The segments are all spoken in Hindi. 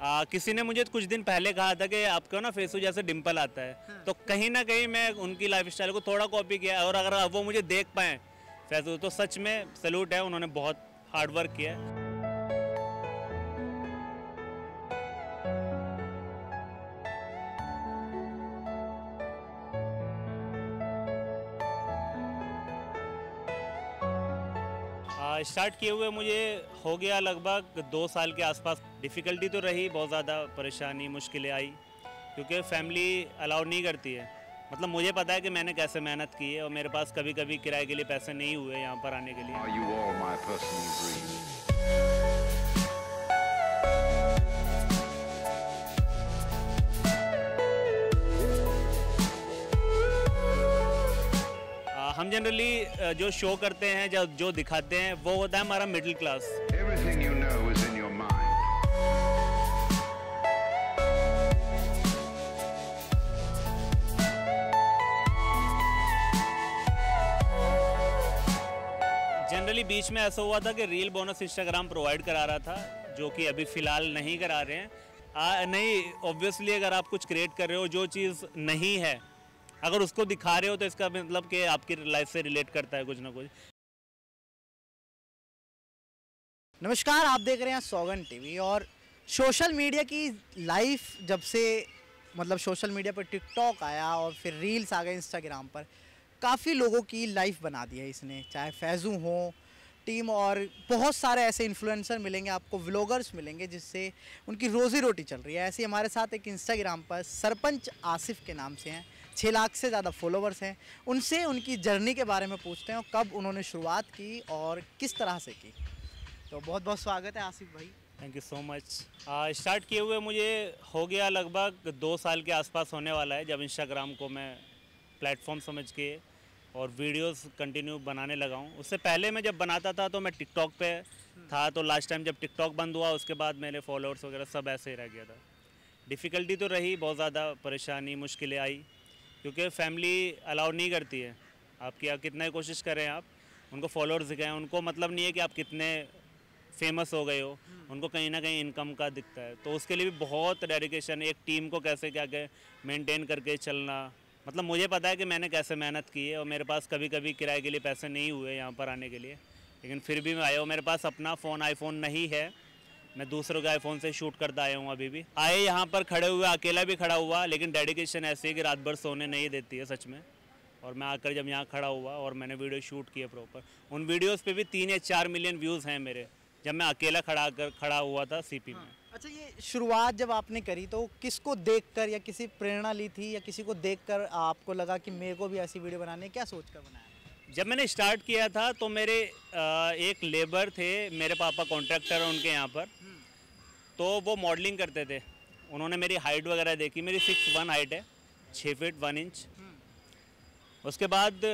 आ, किसी ने मुझे कुछ दिन पहले कहा था कि आपके ना फेसू जैसे डिम्पल आता है हाँ। तो कहीं ना कहीं मैं उनकी लाइफ स्टाइल को थोड़ा कॉपी किया और अगर वो मुझे देख पाएँ फैसू तो सच में सल्यूट है उन्होंने बहुत हार्डवर्क किया है स्टार्ट किए हुए मुझे हो गया लगभग दो साल के आसपास डिफ़िकल्टी तो रही बहुत ज़्यादा परेशानी मुश्किलें आई क्योंकि फैमिली अलाउ नहीं करती है मतलब मुझे पता है कि मैंने कैसे मेहनत की है और मेरे पास कभी कभी किराए के लिए पैसे नहीं हुए यहाँ पर आने के लिए हम जनरली uh, जो शो करते हैं जो जो दिखाते हैं वो होता है हमारा मिडिल क्लास जनरली बीच में ऐसा हुआ था कि रील बोनस इंस्टाग्राम प्रोवाइड करा रहा था जो कि अभी फ़िलहाल नहीं करा रहे हैं आ, नहीं ऑब्वियसली अगर आप कुछ क्रिएट कर रहे हो जो चीज़ नहीं है अगर उसको दिखा रहे हो तो इसका मतलब कि आपकी लाइफ से रिलेट करता है कुछ ना कुछ नमस्कार आप देख रहे हैं सौगन टीवी और सोशल मीडिया की लाइफ जब से मतलब सोशल मीडिया पर टिकटॉक आया और फिर रील्स आ गए इंस्टाग्राम पर काफ़ी लोगों की लाइफ बना दी है इसने चाहे फैजू हो टीम और बहुत सारे ऐसे इन्फ्लुएंसर मिलेंगे आपको व्लॉगर्स मिलेंगे जिससे उनकी रोज़ी रोटी चल रही है ऐसे हमारे साथ एक इंस्टाग्राम पर सरपंच आसिफ के नाम से हैं छः लाख से ज़्यादा फॉलोवर्स हैं उनसे उनकी जर्नी के बारे में पूछते हैं और कब उन्होंने शुरुआत की और किस तरह से की तो बहुत बहुत स्वागत है आसिफ भाई thank you so much start किए हुए मुझे हो गया लगभग दो साल के आसपास होने वाला है जब इंस्टाग्राम को मैं प्लेटफॉर्म समझ के और वीडियोस कंटिन्यू बनाने लगा हूँ उससे पहले मैं जब बनाता था तो मैं टिकटॉक पे हम्म। था तो लास्ट टाइम जब टिकटॉक बंद हुआ उसके बाद मेरे फॉलोअर्स वगैरह सब ऐसे ही रह गया था डिफ़िकल्टी तो रही बहुत ज़्यादा परेशानी मुश्किलें आई क्योंकि फैमिली अलाउ नहीं करती है आपकी आप कितना कोशिश करें आप उनको फॉलोअर्स दिखाएँ उनको मतलब नहीं है कि आप कितने फेमस हो गए हो उनको कहीं ना कहीं इनकम का दिखता है तो उसके लिए भी बहुत डेडिकेशन एक टीम को कैसे क्या क्या मेनटेन करके चलना मतलब मुझे पता है कि मैंने कैसे मेहनत की है और मेरे पास कभी कभी किराए के लिए पैसे नहीं हुए यहाँ पर आने के लिए लेकिन फिर भी मैं आया हूँ मेरे पास अपना फ़ोन आईफोन नहीं है मैं दूसरों के आईफोन से शूट करता आया हूँ अभी भी आए यहाँ पर खड़े हुए अकेला भी खड़ा हुआ लेकिन डेडिकेशन ऐसी है कि रात भर सोने नहीं देती है सच में और मैं आकर जब यहाँ खड़ा हुआ और मैंने वीडियो शूट किए प्रॉपर उन वीडियोस पे भी तीन या चार मिलियन व्यूज़ हैं मेरे जब मैं अकेला खड़ा कर खड़ा हुआ था सी हाँ। में अच्छा ये शुरुआत जब आपने करी तो किसको देखकर या किसी प्रेरणा ली थी या किसी को देखकर आपको लगा कि मेरे को भी ऐसी वीडियो बनाने क्या सोच कर बनाया जब मैंने स्टार्ट किया था तो मेरे एक लेबर थे मेरे पापा कॉन्ट्रैक्टर हैं उनके यहाँ पर तो वो मॉडलिंग करते थे उन्होंने मेरी हाइट वगैरह देखी मेरी सिक्स वन हाइट है छः फिट वन इंच उसके बाद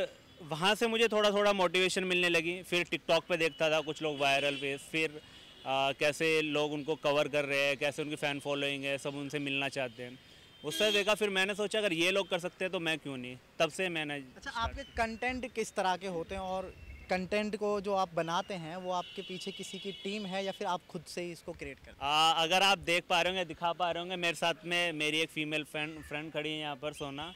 वहाँ से मुझे थोड़ा थोड़ा मोटिवेशन मिलने लगी फिर टिकटॉक पे देखता था कुछ लोग वायरल पे फिर आ, कैसे लोग उनको कवर कर रहे हैं कैसे उनकी फ़ैन फॉलोइंग है सब उनसे मिलना चाहते हैं उससे देखा फिर मैंने सोचा अगर ये लोग कर सकते हैं तो मैं क्यों नहीं तब से मैंने अच्छा आपके कंटेंट किस तरह के होते हैं और कंटेंट को जो आप बनाते हैं वो आपके पीछे किसी की टीम है या फिर आप खुद से ही इसको क्रिएट करते हैं अगर आप देख पा रहे होंगे दिखा पा रहे होंगे मेरे साथ में मेरी एक फ़ीमेल फ्रेंड फ्रेंड खड़ी है यहाँ पर सोना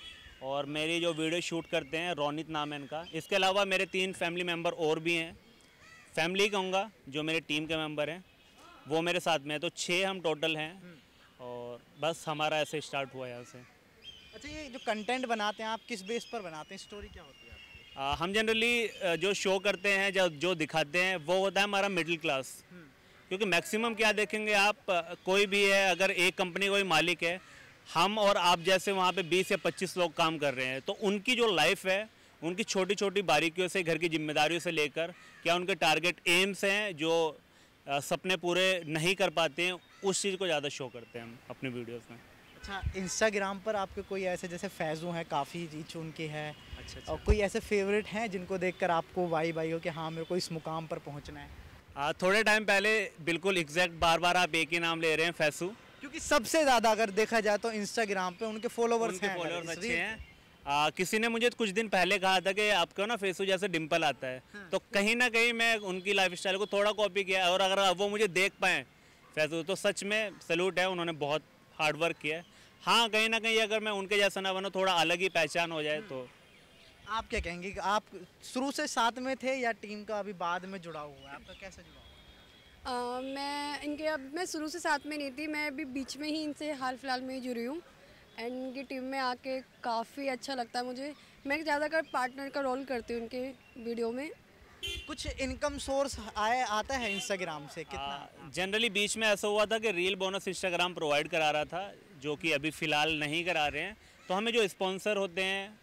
और मेरी जो वीडियो शूट करते हैं रोनित नाम है इनका इसके अलावा मेरे तीन फैमिली मेम्बर और भी हैं फैमिली कहूँगा जो मेरे टीम के मेम्बर हैं वो मेरे साथ में है तो छः हम टोटल हैं हम्म। और बस हमारा ऐसे स्टार्ट हुआ यहाँ से अच्छा ये जो कंटेंट बनाते हैं आप किस बेस पर बनाते हैं स्टोरी क्या होती है हम जनरली जो शो करते हैं जो जो दिखाते हैं वो होता है हमारा मिडिल हम्म। क्लास क्योंकि मैक्सिमम क्या देखेंगे आप कोई भी है अगर एक कंपनी कोई मालिक है हम और आप जैसे वहाँ पे 20 या 25 लोग काम कर रहे हैं तो उनकी जो लाइफ है उनकी छोटी छोटी बारीकियों से घर की जिम्मेदारियों से लेकर क्या उनके टारगेट एम्स हैं जो सपने पूरे नहीं कर पाते हैं उस चीज़ को ज़्यादा शो करते हैं हम अपने वीडियोज़ में अच्छा इंस्टाग्राम पर आपके कोई ऐसे जैसे फैज़ू हैं काफ़ी रीच उनकी है अच्छा, अच्छा और अच्छा। कोई ऐसे फेवरेट हैं जिनको देखकर आपको वाई वाई हो कि हाँ मेरे को इस मुकाम पर पहुँचना है आ, थोड़े टाइम पहले बिल्कुल एग्जैक्ट बार बार आप एक ही नाम ले रहे हैं फैसू क्योंकि सबसे ज़्यादा अगर देखा जाए तो इंस्टाग्राम पर उनके फॉलोवर्स हैं अच्छे हैं आ, किसी ने मुझे कुछ दिन पहले कहा था कि आपको ना फेसू जैसे डिम्पल आता है हाँ। तो कहीं ना कहीं मैं उनकी लाइफ स्टाइल को थोड़ा कॉपी किया और अगर वो मुझे देख पाएँ फैसू तो सच में सल्यूट है उन्होंने बहुत हार्ड वर्क किया है हाँ कहीं ना कहीं अगर मैं उनके जैसा ना बनूँ थोड़ा अलग ही पहचान हो जाए हम्म। तो आप क्या कहेंगे कि आप शुरू से साथ में थे या टीम का अभी बाद में जुड़ा हुआ है आपका कैसे जुड़ा हुआ आ, मैं इनके अब मैं शुरू से साथ में नहीं थी मैं अभी बीच में ही इनसे हाल फिलहाल में ही जुड़ी हूँ एंड इनकी टीम में आके काफ़ी अच्छा लगता है मुझे मैं ज़्यादातर पार्टनर का रोल करती हूँ इनके वीडियो में कुछ इनकम सोर्स आए आता है इंस्टाग्राम से हाँ, कितना जनरली बीच में ऐसा हुआ था कि रील बोनस इंस्टाग्राम प्रोवाइड करा रहा था जो कि अभी फ़िलहाल नहीं करा रहे हैं तो हमें जो स्पॉन्सर होते हैं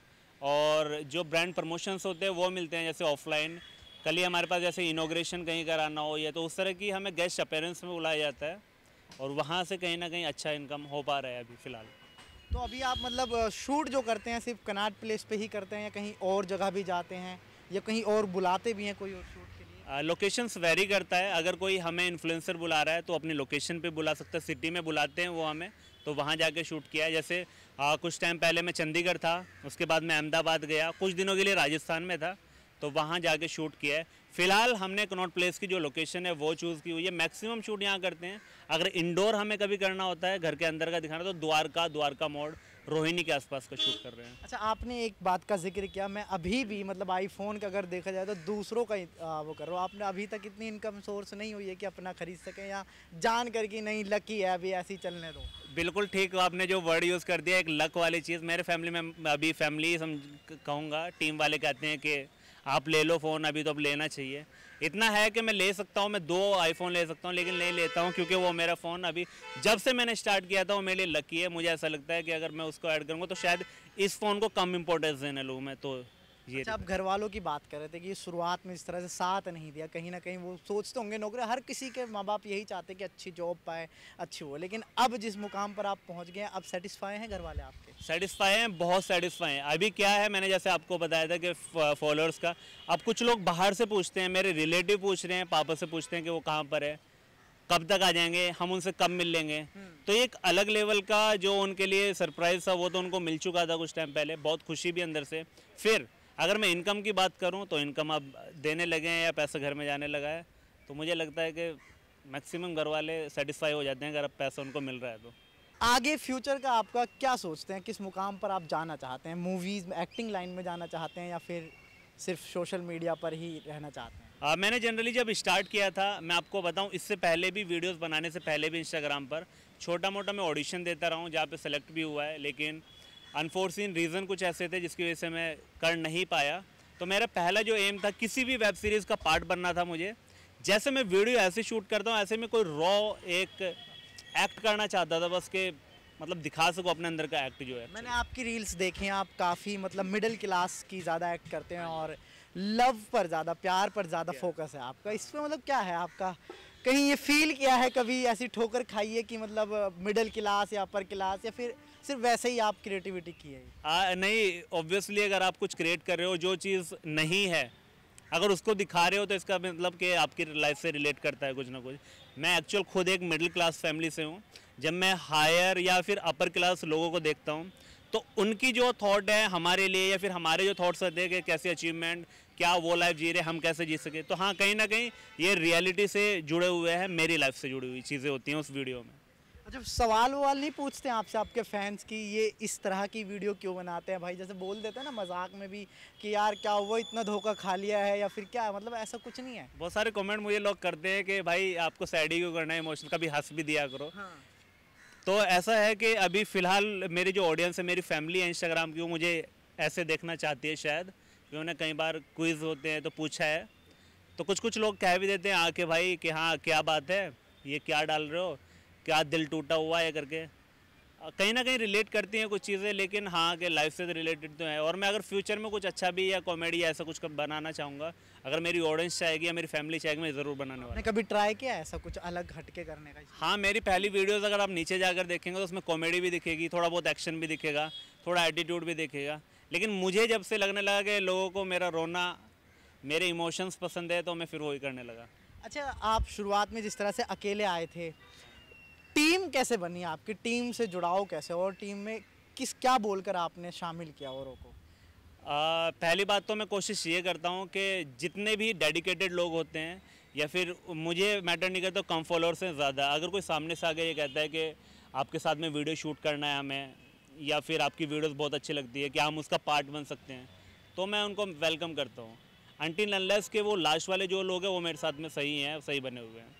और जो ब्रांड प्रमोशंस होते हैं वो मिलते हैं जैसे ऑफलाइन कल ही हमारे पास जैसे इनोग्रेशन कहीं कराना हो या तो उस तरह की हमें गेस्ट अपेरेंस में बुलाया जाता है और वहाँ से कहीं ना कहीं अच्छा इनकम हो पा रहा है अभी फ़िलहाल तो अभी आप मतलब शूट जो करते हैं सिर्फ कनाट प्लेस पे ही करते हैं या कहीं और जगह भी जाते हैं या कहीं और बुलाते भी हैं कोई और शूट के लिए लोकेशंस वेरी करता है अगर कोई हमें इन्फ्लुएंसर बुला रहा है तो अपनी लोकेशन पे बुला सकता है सिटी में बुलाते हैं वो हमें तो वहाँ जाके शूट किया है जैसे आ, कुछ टाइम पहले मैं चंडीगढ़ था उसके बाद मैं अहमदाबाद गया कुछ दिनों के लिए राजस्थान में था तो वहाँ जाके शूट किया है फिलहाल हमने कनॉट प्लेस की जो लोकेशन है वो चूज़ की हुई है मैक्सिमम शूट यहाँ करते हैं अगर इंडोर हमें कभी करना होता है घर के अंदर का दिखाना तो द्वारका द्वारका मोड़ रोहिणी के आसपास का शूट कर रहे हैं अच्छा आपने एक बात का जिक्र किया मैं अभी भी मतलब आईफोन का अगर देखा जाए तो दूसरों का आ, वो कर रहा हूँ आपने अभी तक इतनी इनकम सोर्स नहीं हुई है कि अपना खरीद सकें या जान कर कि नहीं लकी है अभी ऐसी चलने दो बिल्कुल ठीक आपने जो वर्ड यूज़ कर दिया एक लक वाली चीज़ मेरे फैमिली में अभी फैमिली कहूँगा टीम वाले कहते हैं कि आप ले लो फ़ोन अभी तो अब लेना चाहिए इतना है कि मैं ले सकता हूँ मैं दो आईफोन ले सकता हूँ लेकिन नहीं लेता हूँ क्योंकि वो मेरा फ़ोन अभी जब से मैंने स्टार्ट किया था वो मेरे लिए लकी है मुझे ऐसा लगता है कि अगर मैं उसको ऐड करूँगा तो शायद इस फ़ोन को कम इंपॉर्टेंस देने लूँ मैं तो ये अच्छा आप घर वालों की बात कर रहे थे कि शुरुआत में इस तरह से साथ नहीं दिया कहीं ना कहीं वो सोचते होंगे नौकरी हर किसी के माँ बाप यही चाहते कि अच्छी जॉब पाए अच्छी हो लेकिन अब जिस मुकाम पर आप पहुँच गए अब सेटिस्फाई हैं घर वाले आपके सेटिस्फाई हैं बहुत सेटिस्फाई हैं अभी क्या है मैंने जैसे आपको बताया था कि फॉलोअर्स का अब कुछ लोग बाहर से पूछते हैं मेरे रिलेटिव पूछ रहे हैं पापा से पूछते हैं कि वो कहाँ पर है कब तक आ जाएंगे हम उनसे कब मिल लेंगे हम्म। तो एक अलग लेवल का जो उनके लिए सरप्राइज़ था वो तो उनको मिल चुका था कुछ टाइम पहले बहुत खुशी भी अंदर से फिर अगर मैं इनकम की बात करूँ तो इनकम अब देने लगे हैं या पैसा घर में जाने लगा है तो मुझे लगता है कि मैक्सिमम घर वाले सेटिस्फाई हो जाते हैं अगर अब पैसा उनको मिल रहा है तो आगे फ्यूचर का आपका क्या सोचते हैं किस मुकाम पर आप जाना चाहते हैं मूवीज़ एक्टिंग लाइन में जाना चाहते हैं या फिर सिर्फ सोशल मीडिया पर ही रहना चाहते हैं आ, मैंने जनरली जब स्टार्ट किया था मैं आपको बताऊं इससे पहले भी वीडियोस बनाने से पहले भी इंस्टाग्राम पर छोटा मोटा मैं ऑडिशन देता रहा हूँ जहाँ पे सेलेक्ट भी हुआ है लेकिन अनफोर्सिन रीज़न कुछ ऐसे थे जिसकी वजह से मैं कर नहीं पाया तो मेरा पहला जो एम था किसी भी वेब सीरीज़ का पार्ट बनना था मुझे जैसे मैं वीडियो ऐसे शूट करता हूँ ऐसे में कोई रॉ एक एक्ट करना चाहता था बस के मतलब दिखा सको अपने अंदर का एक्ट जो है मैंने आपकी रील्स देखी हैं आप काफ़ी मतलब मिडिल क्लास की ज़्यादा एक्ट करते हैं और लव पर ज़्यादा प्यार पर ज़्यादा फोकस है आपका इसमें मतलब क्या है आपका कहीं ये फील किया है कभी ऐसी ठोकर खाई है कि मतलब मिडिल क्लास या अपर क्लास या फिर सिर्फ वैसे ही आप क्रिएटिविटी की है आ, नहीं ऑब्वियसली अगर आप कुछ क्रिएट कर रहे हो जो चीज़ नहीं है अगर उसको दिखा रहे हो तो इसका मतलब कि आपकी लाइफ से रिलेट करता है कुछ ना कुछ मैं एक्चुअल खुद एक मिडिल क्लास फैमिली से हूँ जब मैं हायर या फिर अपर क्लास लोगों को देखता हूँ तो उनकी जो थॉट है हमारे लिए या फिर हमारे जो थॉट्स होते हैं कि कैसे अचीवमेंट क्या वो लाइफ जी रहे हम कैसे जी सके तो हाँ कहीं ना कहीं ये रियलिटी से जुड़े हुए हैं मेरी लाइफ से जुड़ी हुई चीज़ें होती हैं उस वीडियो में जब सवाल ववाल नहीं पूछते हैं आपसे आपके फैंस की ये इस तरह की वीडियो क्यों बनाते हैं भाई जैसे बोल देते हैं ना मजाक में भी कि यार क्या हुआ इतना धोखा खा लिया है या फिर क्या मतलब ऐसा कुछ नहीं है बहुत सारे कमेंट मुझे लोग करते हैं कि भाई आपको सैड ही क्यों करना है इमोशनल कभी हंस भी दिया करो हाँ। तो ऐसा है कि अभी फ़िलहाल मेरी जो ऑडियंस है मेरी फैमिली है इंस्टाग्राम की वो मुझे ऐसे देखना चाहती है शायद कि उन्हें कई बार क्विज़ होते हैं तो पूछा है तो कुछ कुछ लोग कह भी देते हैं आके भाई कि हाँ क्या बात है ये क्या डाल रहे हो क्या दिल टूटा हुआ है करके कहीं ना कहीं रिलेट करती हैं कुछ चीज़ें लेकिन हाँ कि लाइफ से रिलेटेड तो, तो है और मैं अगर फ्यूचर में कुछ अच्छा भी या कॉमेडी ऐसा कुछ बनाना चाहूँगा अगर मेरी ऑडियंस चाहेगी या मेरी फैमिली चाहेगी मैं ज़रूर बनाने वाला कभी ट्राई किया ऐसा कुछ अलग हटके करने का हाँ मेरी पहली वीडियोज़ अगर आप नीचे जाकर देखेंगे तो उसमें कॉमेडी भी दिखेगी थोड़ा बहुत एक्शन भी दिखेगा थोड़ा एटीट्यूड भी दिखेगा लेकिन मुझे जब से लगने लगा कि लोगों को मेरा रोना मेरे इमोशंस पसंद है तो मैं फिर वही करने लगा अच्छा आप शुरुआत में जिस तरह से अकेले आए थे टीम कैसे बनी आपकी टीम से जुड़ाव कैसे और टीम में किस क्या बोलकर आपने शामिल किया औरों को आ, पहली बात तो मैं कोशिश ये करता हूँ कि जितने भी डेडिकेटेड लोग होते हैं या फिर मुझे मैटर नहीं करता कम फॉलोअर्स हैं ज़्यादा अगर कोई सामने से आकर ये कहता है कि आपके साथ में वीडियो शूट करना है हमें या फिर आपकी वीडियोस बहुत अच्छी लगती है कि हम उसका पार्ट बन सकते हैं तो मैं उनको वेलकम करता हूँ अंटी नल्लेस के वो लास्ट वाले जो लोग हैं वो मेरे साथ में सही हैं सही बने हुए हैं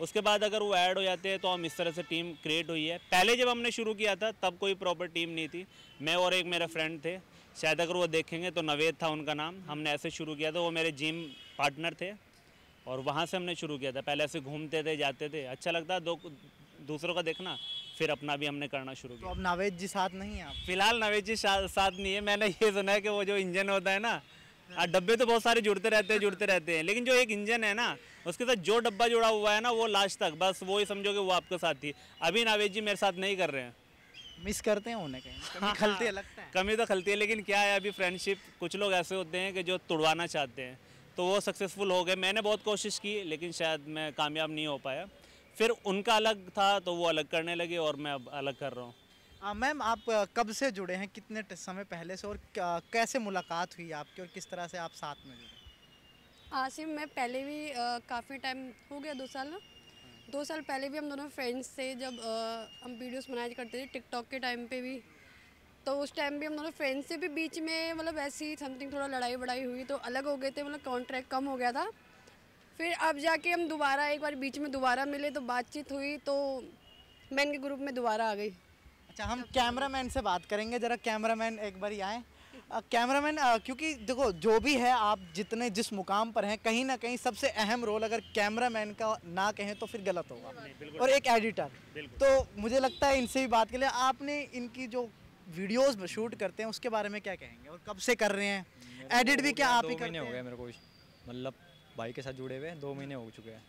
उसके बाद अगर वो ऐड हो जाते हैं तो हम इस तरह से टीम क्रिएट हुई है पहले जब हमने शुरू किया था तब कोई प्रॉपर टीम नहीं थी मैं और एक मेरा फ्रेंड थे शायद अगर वो देखेंगे तो नवेद था उनका नाम हमने ऐसे शुरू किया था वो मेरे जिम पार्टनर थे और वहाँ से हमने शुरू किया था पहले ऐसे घूमते थे जाते थे अच्छा लगता दो दूसरों का देखना फिर अपना भी हमने करना शुरू तो किया तो अब नवेद जी साथ नहीं है फिलहाल नवेद जी साथ नहीं है मैंने ये सुना है कि वो जो इंजन होता है ना और हाँ, डब्बे तो बहुत सारे जुड़ते रहते हैं जुड़ते रहते हैं लेकिन जो एक इंजन है ना उसके साथ जो डब्बा जुड़ा हुआ है ना वो लास्ट तक बस वो ही समझो कि वो आपके साथ ही अभी नावेद जी मेरे साथ नहीं कर रहे हैं मिस करते हैं उन्हें कहीं कमी हाँ, खलती है हाँ। लगता है कमी तो खलती है लेकिन क्या है अभी फ्रेंडशिप कुछ लोग ऐसे होते हैं कि जो तुड़वाना चाहते हैं तो वो सक्सेसफुल हो गए मैंने बहुत कोशिश की लेकिन शायद मैं कामयाब नहीं हो पाया फिर उनका अलग था तो वो अलग करने लगे और मैं अब अलग कर रहा हूँ मैम आप कब से जुड़े हैं कितने समय पहले से और कैसे मुलाकात हुई आपकी और किस तरह से आप साथ में जुड़े आसिम मैं पहले भी काफ़ी टाइम हो गया दो साल दो साल पहले भी हम दोनों फ्रेंड्स थे जब आ, हम वीडियोस बनाया करते थे टिकटॉक के टाइम पे भी तो उस टाइम भी हम दोनों फ्रेंड्स से भी बीच में मतलब ऐसी समथिंग थोड़ा लड़ाई वड़ाई हुई तो अलग हो गए थे मतलब कॉन्ट्रैक्ट कम हो गया था फिर अब जाके हम दोबारा एक बार बीच में दोबारा मिले तो बातचीत हुई तो मैं इनके ग्रुप में दोबारा आ गई अच्छा हम कैमरामैन से बात करेंगे ज़रा कैमरामैन एक बार आए कैमरामैन क्योंकि देखो जो भी है आप जितने जिस मुकाम पर हैं कहीं ना कहीं सबसे अहम रोल अगर कैमरामैन का ना कहें तो फिर गलत होगा और एक एडिटर तो मुझे लगता है इनसे ही बात के लिए आपने इनकी जो वीडियोस में शूट करते हैं उसके बारे में क्या कहेंगे और कब से कर रहे हैं एडिट भी क्या आप ही करते हो गया मेरे को मतलब भाई के साथ जुड़े हुए दो महीने हो चुके हैं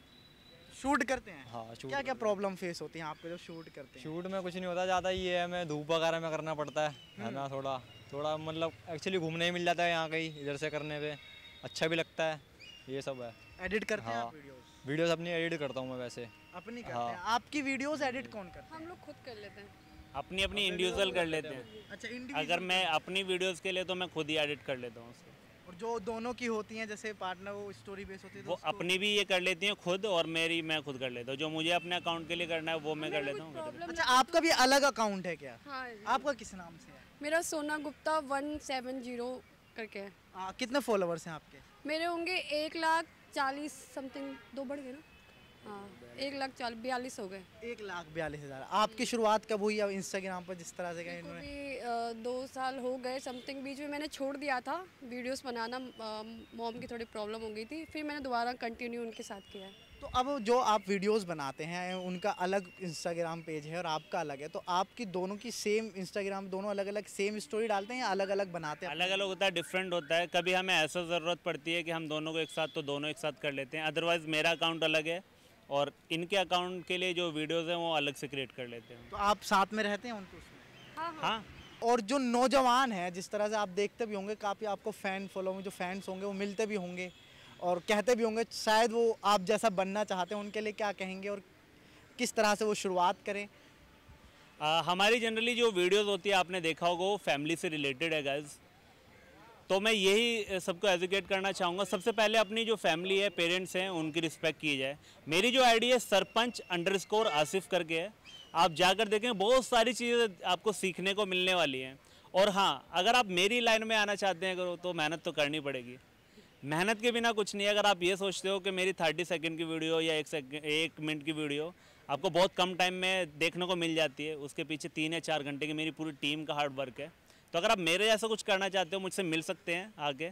शूट करते हैं हाँ शूट क्या क्या प्रॉब्लम फेस होती है आपके जब शूट करते हैं शूट में कुछ नहीं होता ज़्यादा ये है मैं धूप वगैरह में करना पड़ता है है ना हम्म। थोड़ा थोड़ा मतलब एक्चुअली घूमने ही मिल जाता है यहाँ कहीं इधर से करने पे अच्छा भी लगता है ये सब है एडिट करते हाँ, हैं वीडियोस वीडियोस अपनी एडिट करता हूँ मैं वैसे अपनी करते हाँ। हैं आपकी वीडियोस एडिट कौन करता है हम लोग खुद कर लेते हैं अपनी अपनी इंडिविजुअल कर लेते हैं अच्छा अगर मैं अपनी वीडियोस के लिए तो मैं खुद ही एडिट कर लेता हूँ उसको जो दोनों की होती हैं जैसे पार्टनर वो स्टोरी बेस होती है तो वो अपनी भी ये कर लेती हैं खुद और मेरी मैं खुद कर लेता हूँ जो मुझे अपने अकाउंट के लिए करना है वो मैं कर लेता हूँ अच्छा आपका भी अलग अकाउंट है क्या हाँ आपका किस नाम से है मेरा सोना गुप्ता वन सेवन जीरो करके है कितने फॉलोअर्स हैं आपके मेरे होंगे एक लाख चालीस समथिंग दो बढ़ गए ना हाँ। एक लाख चाल बयालीस हो गए एक लाख बयालीस हज़ार आपकी शुरुआत कब हुई अब इंस्टाग्राम पर जिस तरह से कहीं इन्होंने दो साल हो गए समथिंग बीच में मैंने छोड़ दिया था वीडियोस बनाना मॉम की थोड़ी प्रॉब्लम हो गई थी फिर मैंने दोबारा कंटिन्यू उनके साथ किया है तो अब जो आप वीडियोस बनाते हैं उनका अलग इंस्टाग्राम पेज है और आपका अलग है तो आपकी दोनों की सेम इंस्टाग्राम दोनों अलग अलग सेम स्टोरी डालते हैं या अलग अलग बनाते हैं अलग अलग होता है डिफरेंट होता है कभी हमें ऐसा ज़रूरत पड़ती है कि हम दोनों को एक साथ तो दोनों एक साथ कर लेते हैं अदरवाइज़ मेरा अकाउंट अलग है और इनके अकाउंट के लिए जो वीडियोस हैं वो अलग से क्रिएट कर लेते हैं तो आप साथ में रहते हैं उनको हाँ, हाँ, हाँ।, और जो नौजवान है जिस तरह से आप देखते भी होंगे काफ़ी आपको फ़ैन फॉलो जो फैंस होंगे वो मिलते भी होंगे और कहते भी होंगे शायद वो आप जैसा बनना चाहते हैं उनके लिए क्या कहेंगे और किस तरह से वो शुरुआत करें आ, हमारी जनरली जो वीडियोस होती है आपने देखा होगा वो फैमिली से रिलेटेड है गाइज तो मैं यही सबको एजुकेट करना चाहूँगा सबसे पहले अपनी जो फैमिली है पेरेंट्स हैं उनकी रिस्पेक्ट की जाए मेरी जो आईडी है सरपंच अंडर स्कोर आसिफ करके है आप जाकर देखें बहुत सारी चीज़ें आपको सीखने को मिलने वाली हैं और हाँ अगर आप मेरी लाइन में आना चाहते हैं करो तो मेहनत तो करनी पड़ेगी मेहनत के बिना कुछ नहीं है अगर आप ये सोचते हो कि मेरी थर्टी सेकेंड की वीडियो या एक सेकेंड एक मिनट की वीडियो आपको बहुत कम टाइम में देखने को मिल जाती है उसके पीछे तीन या चार घंटे की मेरी पूरी टीम का हार्ड वर्क है तो अगर आप मेरे जैसा कुछ करना चाहते हो मुझसे मिल सकते हैं आगे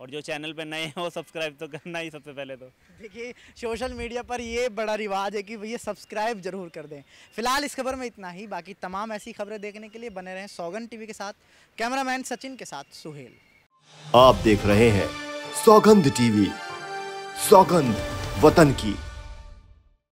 और जो चैनल पे नए हो सब्सक्राइब तो करना ही सबसे पहले तो देखिए सोशल मीडिया पर ये बड़ा रिवाज है कि भैया सब्सक्राइब जरूर कर दें फिलहाल इस खबर में इतना ही बाकी तमाम ऐसी खबरें देखने के लिए बने रहें सौगन टीवी के साथ कैमरामैन सचिन के साथ सुहेल आप देख रहे हैं सौगंध टीवी सौगंध वतन की